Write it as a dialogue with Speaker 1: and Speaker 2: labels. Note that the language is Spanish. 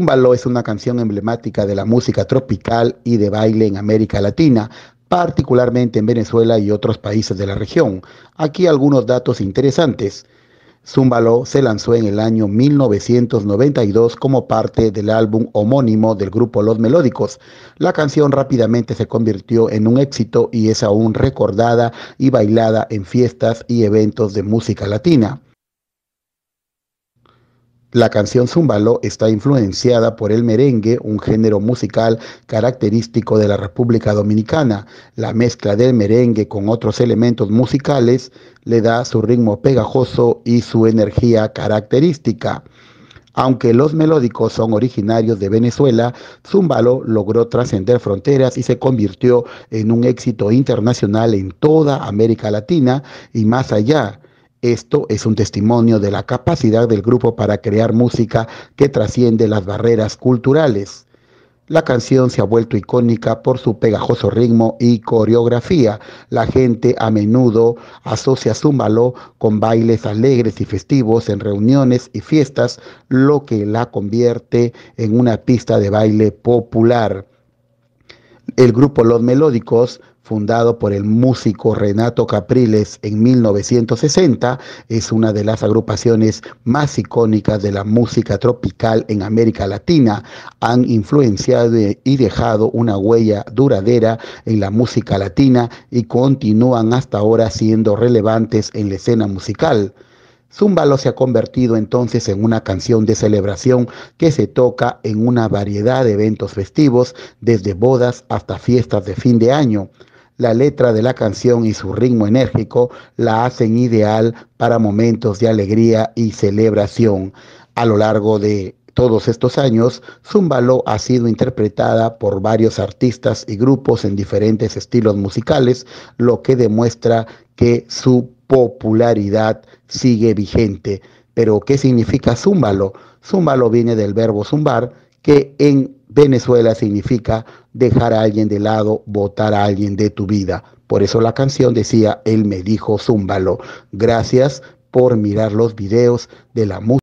Speaker 1: más es una canción emblemática de la música tropical y de baile en América Latina, particularmente en Venezuela y otros países de la región. Aquí algunos datos interesantes. Zúmbalo se lanzó en el año 1992 como parte del álbum homónimo del grupo Los Melódicos. La canción rápidamente se convirtió en un éxito y es aún recordada y bailada en fiestas y eventos de música latina. La canción Zumbalo está influenciada por el merengue, un género musical característico de la República Dominicana. La mezcla del merengue con otros elementos musicales le da su ritmo pegajoso y su energía característica. Aunque los melódicos son originarios de Venezuela, Zumbalo logró trascender fronteras y se convirtió en un éxito internacional en toda América Latina y más allá esto es un testimonio de la capacidad del grupo para crear música que trasciende las barreras culturales. La canción se ha vuelto icónica por su pegajoso ritmo y coreografía. La gente a menudo asocia Zúmbalo con bailes alegres y festivos en reuniones y fiestas, lo que la convierte en una pista de baile popular. El grupo Los Melódicos, fundado por el músico Renato Capriles en 1960, es una de las agrupaciones más icónicas de la música tropical en América Latina. Han influenciado y dejado una huella duradera en la música latina y continúan hasta ahora siendo relevantes en la escena musical. Zúmbalo se ha convertido entonces en una canción de celebración que se toca en una variedad de eventos festivos, desde bodas hasta fiestas de fin de año. La letra de la canción y su ritmo enérgico la hacen ideal para momentos de alegría y celebración. A lo largo de todos estos años, Zúmbalo ha sido interpretada por varios artistas y grupos en diferentes estilos musicales, lo que demuestra que su popularidad sigue vigente. Pero, ¿qué significa zúmbalo? Zúmbalo viene del verbo zumbar, que en Venezuela significa dejar a alguien de lado, votar a alguien de tu vida. Por eso la canción decía, él me dijo zúmbalo. Gracias por mirar los videos de la música.